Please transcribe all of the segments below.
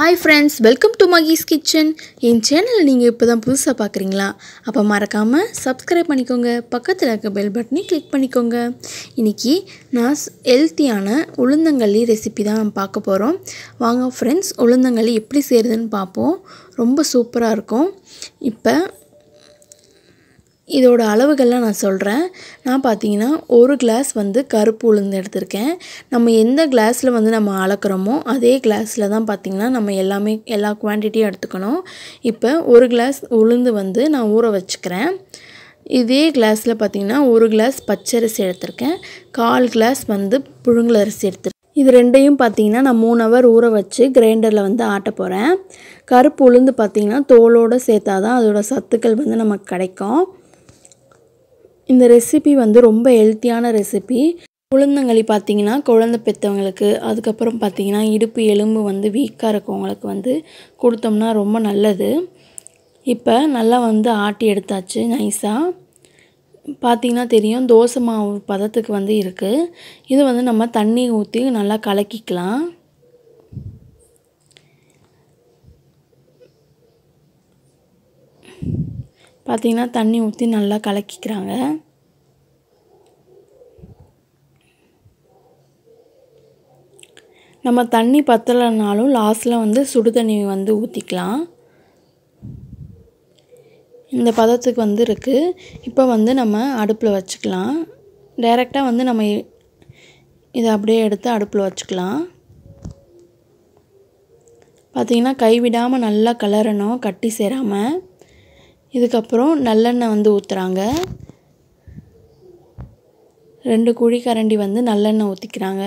hi friends welcome to Mahee's kitchen என் channel நீங்கள் இப்போ தான் புதுசாக பார்க்குறீங்களா அப்போ மறக்காமல் சப்ஸ்கிரைப் பண்ணிக்கோங்க பக்கத்தில் இருக்க பெல் பட்டனை கிளிக் பண்ணிக்கோங்க இன்றைக்கி நான் ஹெல்த்தியான உளுந்தங்களி ரெசிபி தான் பார்க்க போகிறோம் வாங்க ஃப்ரெண்ட்ஸ் உளுந்தங்களி எப்படி செய்கிறதுன்னு பார்ப்போம் ரொம்ப சூப்பராக இருக்கும் இப்போ இதோட அளவுகள்லாம் நான் சொல்கிறேன் நான் பார்த்தீங்கன்னா ஒரு கிளாஸ் வந்து கருப்பு உளுந்து எடுத்திருக்கேன் நம்ம எந்த கிளாஸில் வந்து நம்ம அளக்குறோமோ அதே கிளாஸில் தான் பார்த்திங்கன்னா நம்ம எல்லாமே எல்லா குவான்டிட்டியும் எடுத்துக்கணும் இப்போ ஒரு கிளாஸ் உளுந்து வந்து நான் ஊற வச்சுக்கிறேன் இதே கிளாஸில் பார்த்திங்கன்னா ஒரு கிளாஸ் பச்சரிசி எடுத்திருக்கேன் கால் கிளாஸ் வந்து புழுங்கலரிசி எடுத்திருக்கேன் இது ரெண்டையும் பார்த்தீங்கன்னா நான் மூணு ஹவர் ஊற வச்சு கிரைண்டரில் வந்து ஆட்ட போகிறேன் கருப்பு உளுந்து பார்த்திங்கன்னா தோலோடு சேர்த்தா தான் அதோடய சத்துக்கள் வந்து நமக்கு கிடைக்கும் இந்த ரெசிபி வந்து ரொம்ப ஹெல்த்தியான ரெசிபி உளுந்தங்களி பார்த்தீங்கன்னா குழந்த பெற்றவங்களுக்கு அதுக்கப்புறம் பார்த்தீங்கன்னா இடுப்பு எலும்பு வந்து வீக்காக இருக்கவங்களுக்கு வந்து கொடுத்தோம்னா ரொம்ப நல்லது இப்போ நல்லா வந்து ஆட்டி எடுத்தாச்சு நைஸாக பார்த்திங்கன்னா தெரியும் தோசை மாவு பதத்துக்கு வந்து இருக்குது இது வந்து நம்ம தண்ணி ஊற்றி நல்லா கலக்கிக்கலாம் பார்த்திங்கன்னா தண்ணி ஊற்றி நல்லா கலக்கிக்கிறாங்க நம்ம தண்ணி பத்தலைனாலும் லாஸ்டில் வந்து சுடு தண்ணி வந்து ஊற்றிக்கலாம் இந்த பதத்துக்கு வந்து இருக்குது இப்போ வந்து நம்ம அடுப்பில் வச்சுக்கலாம் டைரெக்டாக வந்து நம்ம இதை அப்படியே எடுத்து அடுப்பில் வச்சுக்கலாம் பார்த்திங்கன்னா கைவிடாமல் நல்லா கலரணும் கட்டி சேராமல் இதுக்கப்புறம் நல்லெண்ணெய் வந்து ஊற்றுறாங்க ரெண்டு குழி கரண்டி வந்து நல்லெண்ணெய் ஊற்றிக்கிறாங்க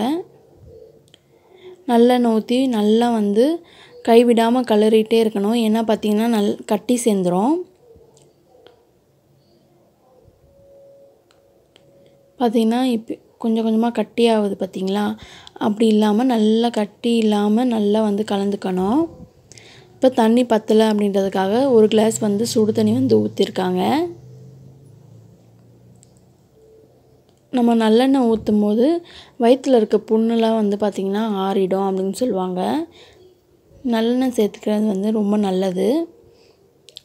நல்லெண்ணெய் ஊற்றி நல்லா வந்து கைவிடாமல் கலரிகிட்டே இருக்கணும் ஏன்னா பார்த்திங்கன்னா நல் கட்டி சேர்ந்துடும் பார்த்திங்கன்னா இப்போ கொஞ்சம் கொஞ்சமாக கட்டி ஆகுது பார்த்திங்களா அப்படி இல்லாமல் நல்லா கட்டி இல்லாமல் நல்லா வந்து கலந்துக்கணும் இப்போ தண்ணி பத்தலை அப்படின்றதுக்காக ஒரு கிளாஸ் வந்து சுடு தண்ணி வந்து ஊற்றிருக்காங்க நம்ம நல்லெண்ணெய் ஊற்றும் போது வயிற்றில் இருக்க புண்ணெலாம் வந்து பார்த்திங்கன்னா ஆறிடும் அப்படின்னு சொல்லுவாங்க நல்லெண்ணெய் சேர்த்துக்கிறது வந்து ரொம்ப நல்லது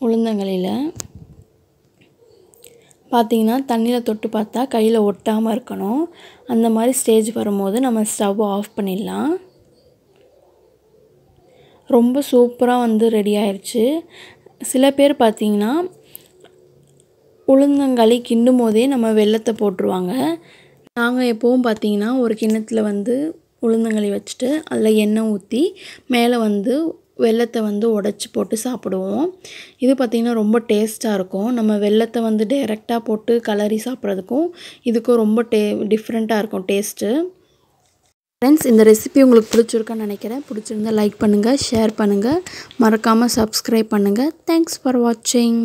உளுந்தங்களியில் பார்த்திங்கன்னா தண்ணியில் தொட்டு பார்த்தா கையில் ஒட்டாமல் இருக்கணும் அந்த மாதிரி ஸ்டேஜ் வரும்போது நம்ம ஸ்டவ் ஆஃப் பண்ணிடலாம் ரொம்ப சூப்பராக வந்து ரெடி ஆயிடுச்சு சில பேர் பார்த்திங்கன்னா உளுந்தங்களி கிண்டும் போதே நம்ம வெள்ளத்தை போட்டுருவாங்க நாங்கள் எப்போவும் பார்த்திங்கன்னா ஒரு கிண்ணத்தில் வந்து உளுந்தங்களி வச்சுட்டு அதில் எண்ணெய் ஊற்றி மேலே வந்து வெள்ளத்தை வந்து உடச்சி போட்டு சாப்பிடுவோம் இது பார்த்திங்கன்னா ரொம்ப டேஸ்ட்டாக இருக்கும் நம்ம வெள்ளத்தை வந்து டைரெக்டாக போட்டு கலரி சாப்பிட்றதுக்கும் இதுக்கும் ரொம்ப டே டிஃப்ரெண்ட்டாக இருக்கும் டேஸ்ட்டு ஃப்ரெண்ட்ஸ் இந்த ரெசிபி உங்களுக்கு பிடிச்சிருக்குன்னு நினைக்கிறேன் பிடிச்சிருந்தால் லைக் பண்ணுங்கள் ஷேர் பண்ணுங்கள் மறக்காமல் சப்ஸ்கிரைப் பண்ணுங்கள் தேங்க்ஸ் ஃபார் வாட்சிங்